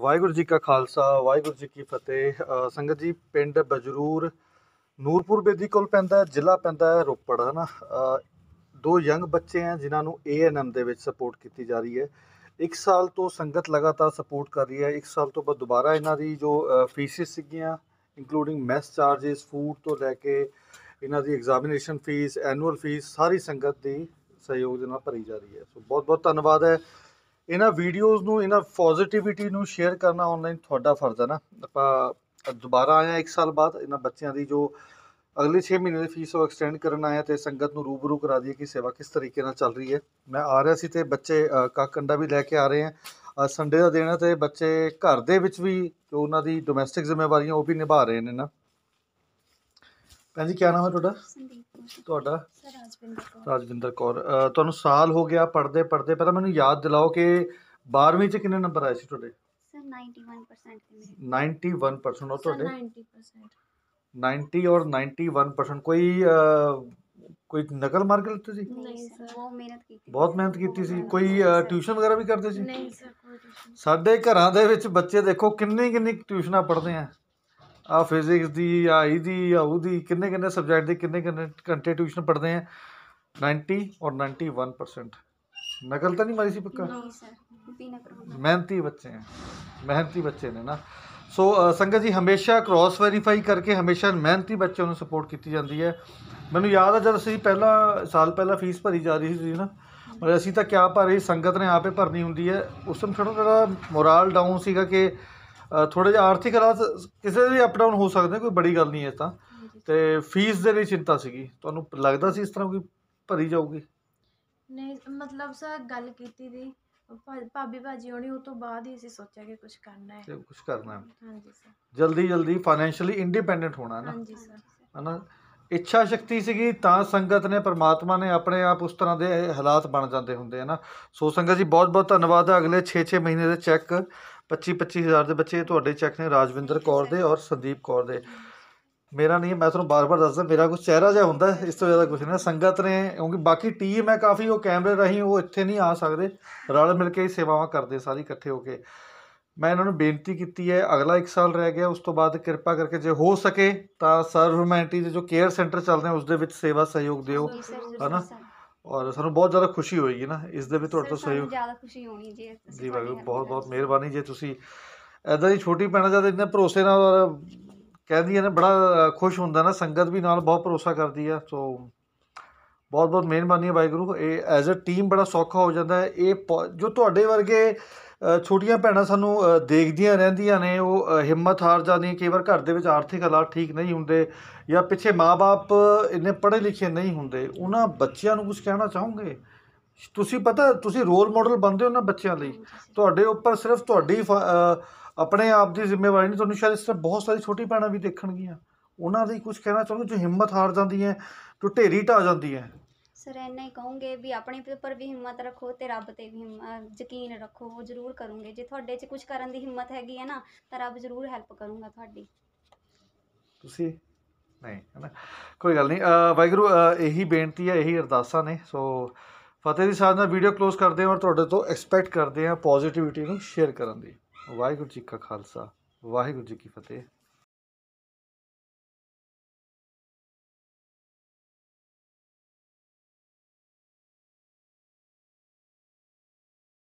ਵਾਹਿਗੁਰੂ ਜੀ ਕਾ ਖਾਲਸਾ ਵਾਹਿਗੁਰੂ ਜੀ ਕੀ ਫਤਿਹ ਸੰਗਤ ਜੀ ਪਿੰਡ ਬਜਰੂਰ ਨੂਰਪੁਰ ਬੇਦੀ ਕੋਲ ਪੈਂਦਾ ਜ਼ਿਲ੍ਹਾ ਪੈਂਦਾ ਹੈ ਰੋਪੜ ਨਾ ਦੋ ਯੰਗ ਬੱਚੇ ਆ ਜਿਨ੍ਹਾਂ ਨੂੰ ਏਐਨਐਮ ਦੇ ਵਿੱਚ ਸਪੋਰਟ ਕੀਤੀ ਜਾ ਰਹੀ ਹੈ ਇੱਕ ਸਾਲ ਤੋਂ ਸੰਗਤ ਲਗਾਤਾਰ ਸਪੋਰਟ ਕਰ ਰਹੀ ਹੈ ਇੱਕ ਸਾਲ ਤੋਂ ਬਾਅਦ ਦੁਬਾਰਾ ਇਹਨਾਂ ਦੀ ਜੋ ਫੀਸਿਸ ਸੀਗੀਆਂ ਇਨਕਲੂਡਿੰਗ ਮੈਸ ਚਾਰजेस ਫੂਡ ਤੋਂ ਲੈ ਕੇ ਇਹਨਾਂ ਦੀ ਐਗਜ਼ਾਮੀਨੇਸ਼ਨ ਫੀਸ ਐਨੂਅਲ ਫੀਸ ਸਾਰੀ ਸੰਗਤ ਦੀ ਸਹਿਯੋਗ ਦੇ ਨਾਲ ਭਰੀ ਜਾ ਰਹੀ ਹੈ ਸੋ ਬਹੁਤ ਬਹੁਤ ਧੰਨਵਾਦ ਹੈ ਇਹਨਾਂ ਵੀਡੀਓਜ਼ ਨੂੰ ਇਹਨਾਂ ਪੋਜ਼ਿਟਿਵਿਟੀ ਨੂੰ ਸ਼ੇਅਰ ਕਰਨਾ ਆਨਲਾਈਨ ਤੁਹਾਡਾ ਫਰਜ਼ ਹੈ ਨਾ ਆਪਾਂ ਦੁਬਾਰਾ ਆਇਆ 1 ਸਾਲ ਬਾਅਦ ਇਹਨਾਂ ਬੱਚਿਆਂ ਦੀ ਜੋ ਅਗਲੇ 6 ਮਹੀਨੇ ਦੀ ਫੀਸ ਉਹ ਐਕਸਟੈਂਡ ਕਰਨ ਆਇਆ ਤੇ ਸੰਗਤ ਨੂੰ ਰੂਬਰੂ ਕਰਾ ਦਈਏ ਕਿ ਸੇਵਾ ਕਿਸ ਤਰੀਕੇ ਨਾਲ ਚੱਲ ਰਹੀ ਹੈ ਮੈਂ ਆ ਰਿਹਾ ਸੀ ਤੇ ਬੱਚੇ ਕਾਕੰਡਾ ਵੀ ਲੈ ਕੇ ਆ ਰਹੇ ਆ ਸੰਡੇ ਦਾ ਦਿਨ ਹੈ ਤੇ ਬੱਚੇ ਘਰ ਦੇ ਵਿੱਚ ਵੀ ਜੋ ਉਹਨਾਂ ਦੀ ਡੋਮੈਸਟਿਕ ਜ਼ਿੰਮੇਵਾਰੀਆਂ ਉਹ ਵੀ ਨਿਭਾ ਰਹੇ ਨੇ ਨਾ ਪੰਜੀ ਕੀ ਨਾਮ ਹੈ ਤੁਹਾਡਾ ਸੰਦੀਪ ਤੁਹਾਡਾ ਸਰ ਰਾਜਵਿੰਦਰ ਕੌਰ ਤੁਹਾਨੂੰ ਸਾਲ ਹੋ ਗਿਆ ਪੜਦੇ ਪੜਦੇ ਪਹਿਲਾਂ ਮੈਨੂੰ ਯਾਦ ਦਿਲਾਓ ਕਿ 12ਵੀਂ ਚ ਕਿੰਨੇ ਨੰਬਰ ਆਏ ਸੀ ਤੁਹਾਡੇ ਸਰ 91% ਮੇਰੇ 91% ਹੋ ਤੁਹਾਡੇ 90% 90 ਔਰ 91% ਕੋਈ ਕੋਈ ਨਕਲ ਮਾਰ ਕੇ ਲਿੱਤੇ ਸੀ ਨਹੀਂ ਸਰ ਉਹ ਮਿਹਨਤ ਕੀਤੀ ਬਹੁਤ ਮਿਹਨਤ ਕੀਤੀ ਸੀ ਕੋਈ ਟਿਊਸ਼ਨ ਵਗੈਰਾ ਵੀ ਕਰਦੇ ਸੀ ਨਹੀਂ ਸਰ ਕੋਈ ਟਿਊਸ਼ਨ ਸਾਡੇ ਘਰਾਂ ਦੇ ਵਿੱਚ ਬੱਚੇ ਦੇਖੋ ਕਿੰਨੇ ਕਿੰਨੇ ਟਿਊਸ਼ਨਾਂ ਪੜ੍ਹਦੇ ਆ ਆ ਫਿਜ਼ਿਕਸ ਦੀ ਆ ਇਹਦੀ ਆ ਉਹਦੀ ਕਿੰਨੇ ਕਿੰਨੇ ਸਬਜੈਕਟ ਦੇ ਕਿੰਨੇ ਕਿੰਨੇ ਘੰਟੇ ਟਿਊਸ਼ਨ ਪੜ੍ਹਦੇ ਆ 90 ਔਰ 91% ਨਕਲ ਤਾਂ ਨਹੀਂ ਮਾਰੀ ਸੀ ਪੱਕਾ ਨਹੀਂ ਸਰ ਬਿਨਾ ਕਰਵਾਉਣਾ ਮਿਹਨਤੀ ਬੱਚੇ ਆ ਮਿਹਨਤੀ ਬੱਚੇ ਨੇ ਨਾ ਸੋ ਸੰਗਤ ਜੀ ਹਮੇਸ਼ਾ ਕ੍ਰਾਸ ਵੈਰੀਫਾਈ ਕਰਕੇ ਹਮੇਸ਼ਾ ਮਿਹਨਤੀ ਬੱਚਿਆਂ ਨੂੰ ਸਪੋਰਟ ਕੀਤੀ ਜਾਂਦੀ ਹੈ ਮੈਨੂੰ ਯਾਦ ਆ ਜਦ ਅਸੀਂ ਪਹਿਲਾ ਸਾਲ ਪਹਿਲਾਂ ਫੀਸ ਭਰੀ ਜਾ ਰਹੀ ਸੀ ਨਾ ਮਤਲਬ ਅਸੀਂ ਤਾਂ ਕਿਆ ਪਰ ਰਹੀ ਸੰਗਤ ਨੇ ਆਪੇ ਭਰਨੀ ਹੁੰਦੀ ਹੈ ਉਸ ਸਮੇਂ ਥੋੜਾ ਥੋੜਾ ਮੋਰਲ ਡਾਊਨ ਸੀਗਾ ਕਿ ਥੋੜਾ ਜਿਹਾ ਆਰਥਿਕ ਹਾਲਾਤ ਕਿਸੇ ਦੇ ਵੀ ਅਪ ਡਾਊਨ ਹੋ ਸਕਦੇ ਕੋਈ ਬੜੀ ਗੱਲ ਨਹੀਂ ਹੈ ਤਾਂ ਤੇ ਫੀਸ ਦੇ ਲਈ ਚਿੰਤਾ ਸੀਗੀ ਤੁਹਾਨੂੰ ਲੱਗਦਾ ਸੀ ਇਸ ਤਰ੍ਹਾਂ ਕੋਈ ਭਰੀ ਜਾਊਗੀ ਨਹੀਂ ਮਤਲਬ ਸਰ ਗੱਲ ਕੀਤੀ ਦੀ ਭਾਬੀ ਭਾਜੀ ਹੋਣੀ ਉਹ ਤੋਂ ਬਾਅਦ ਹੀ ਅਸੀਂ ਸੋਚਿਆ ਕਿ ਕੁਝ ਕਰਨਾ ਹੈ ਤੇ ਕੁਝ ਕਰਨਾ ਹੈ। ਹਾਂਜੀ ਸਰ ਜਲਦੀ ਜਲਦੀ ਫਾਈਨੈਂਸ਼ੀਅਲੀ ਇੰਡੀਪੈਂਡੈਂਟ ਹੋਣਾ ਹੈ ਨਾ ਹਾਂਜੀ ਸਰ ਹਨਾ ਇੱਛਾ ਸ਼ਕਤੀ ਸੀਗੀ ਤਾਂ ਸੰਗਤ ਨੇ ਪਰਮਾਤਮਾ ਨੇ ਆਪਣੇ ਆਪ ਉਸ ਤਰ੍ਹਾਂ ਦੇ ਹਾਲਾਤ ਬਣ ਜਾਂਦੇ ਹੁੰਦੇ ਹਨਾ ਸੋ ਸੰਗਤ ਜੀ ਬਹੁਤ ਬਹੁਤ ਧੰਨਵਾਦ ਹੈ ਅਗਲੇ 6-6 ਮਹੀਨੇ ਦੇ ਚੈੱਕ 25 25000 ਦੇ ਬੱਚੇ ਤੁਹਾਡੇ ਚੈੱਕ ਨੇ ਰਾਜਵਿੰਦਰ ਕੌਰ ਦੇ ਔਰ ਸੰਦੀਪ ਕੌਰ ਦੇ ਮੇਰਾ ਨਹੀਂ ਮੈਂ ਤੁਹਾਨੂੰ ਬਾਰ-ਬਾਰ ਦੱਸਦਾ ਮੇਰਾ ਕੁਝ ਚਿਹਰਾ ਜਿਹਾ ਹੁੰਦਾ ਇਸ ਤੋਂ ਜ਼ਿਆਦਾ ਕੁਝ ਨਹੀਂ ਸੰਗਤ ਨੇ ਕਿਉਂਕਿ ਬਾਕੀ ਟੀਮ ਹੈ ਕਾਫੀ ਉਹ ਕੈਮਰੇ ਰਹੀ ਉਹ ਇੱਥੇ ਨਹੀਂ ਆ ਸਕਦੇ ਰਲ ਮਿਲ ਕੇ ਹੀ ਸੇਵਾਵਾਂ ਕਰਦੇ ਸਾਰੇ ਇਕੱਠੇ ਹੋ ਕੇ ਮੈਂ ਇਹਨਾਂ ਨੂੰ ਬੇਨਤੀ ਕੀਤੀ ਹੈ ਅਗਲਾ 1 ਸਾਲ ਰਹਿ ਗਿਆ ਉਸ ਤੋਂ ਬਾਅਦ ਕਿਰਪਾ ਕਰਕੇ ਜੇ ਹੋ ਸਕੇ ਤਾਂ ਸਰਵਮੈਂਟੀ ਦੇ ਜੋ ਕੇਅਰ ਸੈਂਟਰ ਚੱਲਦੇ ਉਸ ਦੇ ਵਿੱਚ ਸੇਵਾ ਸਹਿਯੋਗ ਦਿਓ ਹਨਾ ਔਰ ਸਾਨੂੰ ਬਹੁਤ ਜ਼ਿਆਦਾ ਖੁਸ਼ੀ ਹੋਏਗੀ ਨਾ ਇਸ ਦੇ ਵਿੱਚ ਤੁਹਾਡਾ ਸਹਿਯੋਗ ਜ਼ਿਆਦਾ ਖੁਸ਼ੀ ਹੋਣੀ ਜੀ ਜੀ ਵਾਹਿਗੁਰੂ ਬਹੁਤ ਬਹੁਤ ਮਿਹਰਬਾਨੀ ਜੇ ਤੁਸੀਂ ਐਦਾਂ ਦੀ ਛੋਟੀ ਪੈਣਾ ਜਦ ਇੰਨੇ ਭਰੋਸੇ ਨਾਲ ਔਰ ਕਹਿੰਦੀ ਹੈ ਨਾ ਬੜਾ ਖੁਸ਼ ਹੁੰਦਾ ਨਾ ਸੰਗਤ ਵੀ ਨਾਲ ਬਹੁਤ ਭਰੋਸਾ ਕਰਦੀ ਆ ਸੋ ਬਹੁਤ ਬਹੁਤ ਮਿਹਰਬਾਨੀ ਹੈ ਗੁਰੂ ਇਹ ਐਜ਼ ਅ ਟੀਮ ਬੜਾ ਸੌਖਾ ਹੋ ਜਾਂਦਾ ਹੈ ਇਹ ਜੋ ਤੁਹਾਡੇ ਵਰਗੇ ਛੋਟੀਆਂ ਭੈਣਾਂ ਸਾਨੂੰ ਦੇਖਦੀਆਂ ਰਹਿੰਦੀਆਂ ਨੇ ਉਹ ਹਿੰਮਤ ਹਾਰ ਜਾਂਦੀਆਂ ਕਈ ਵਾਰ ਘਰ ਦੇ ਵਿੱਚ ਆਰਥਿਕ ਹਾਲਾਤ ਠੀਕ ਨਹੀਂ ਹੁੰਦੇ ਜਾਂ ਪਿੱਛੇ ਮਾਪੇ ਇੰਨੇ ਪੜ੍ਹੇ ਲਿਖੇ ਨਹੀਂ ਹੁੰਦੇ ਉਹਨਾਂ ਬੱਚਿਆਂ ਨੂੰ ਕੁਝ ਕਹਿਣਾ ਚਾਹੋਗੇ ਤੁਸੀਂ ਪਤਾ ਤੁਸੀਂ ਰੋਲ ਮਾਡਲ ਬਣਦੇ ਹੋ ਨਾ ਬੱਚਿਆਂ ਲਈ ਤੁਹਾਡੇ ਉੱਪਰ ਸਿਰਫ ਤੁਹਾਡੀ ਆਪਣੇ ਆਪ ਦੀ ਜ਼ਿੰਮੇਵਾਰੀ ਨਹੀਂ ਤੁਹਾਨੂੰ ਸ਼ਾਇਦ ਇਸ ਤਰ੍ਹਾਂ ਬਹੁਤ ਸਾਰੀ ਛੋਟੀ ਭੈਣਾਂ ਵੀ ਦੇਖਣਗੀਆਂ ਉਹਨਾਂ ਲਈ ਕੁਝ ਕਹਿਣਾ ਚਾਹੋਗੇ ਜੋ ਹਿੰਮਤ ਹਾਰ ਜਾਂਦੀਆਂ ਜੋ ਢੇਰੀ ਢਾ ਜਾਂਦੀਆਂ ਸਰ ਇੰਨਾ ਹੀ ਕਹੂੰਗੇ ਵੀ ਆਪਣੇ ਉੱਪਰ ਵੀ ਹਿੰਮਤ ਰੱਖੋ ਤੇ ਰੱਬ ਤੇ ਵੀ ਯਕੀਨ ਰੱਖੋ ਉਹ ਜ਼ਰੂਰ ਕਰੂੰਗੇ ਜੇ ਤੁਹਾਡੇ 'ਚ ਕੁਝ ਕਰਨ ਦੀ ਹਿੰਮਤ ਹੈਗੀ ਹੈ ਨਾ ਤਾਂ ਰੱਬ ਜ਼ਰੂਰ ਹੈਲਪ ਕਰੂੰਗਾ ਤੁਹਾਡੀ ਤੁਸੀਂ ਨਹੀਂ ਨਾ ਕੋਈ ਗੱਲ ਨਹੀਂ ਵਾਹਿਗੁਰੂ ਇਹੀ ਬੇਨਤੀ ਹੈ ਇਹੀ ਅਰਦਾਸਾਂ ਨੇ ਸੋ ਫਤਿਹ ਦੀ ਸਾਧਨਾ ਨਾਲ ਵੀਡੀਓ ਕਲੋਜ਼ ਕਰਦੇ ਹਾਂ ਔਰ ਤੁਹਾਡੇ ਤੋਂ ਐਕਸਪੈਕਟ ਕਰਦੇ ਹਾਂ ਪੋਜ਼ਿਟਿਵਿਟੀ ਨੂੰ ਸ਼ੇਅਰ ਕਰਨ ਦੀ ਵਾਹਿਗੁਰੂ ਜੀ ਕਾ ਖਾਲਸਾ ਵਾਹਿਗੁਰੂ ਜੀ ਕੀ ਫਤਿਹ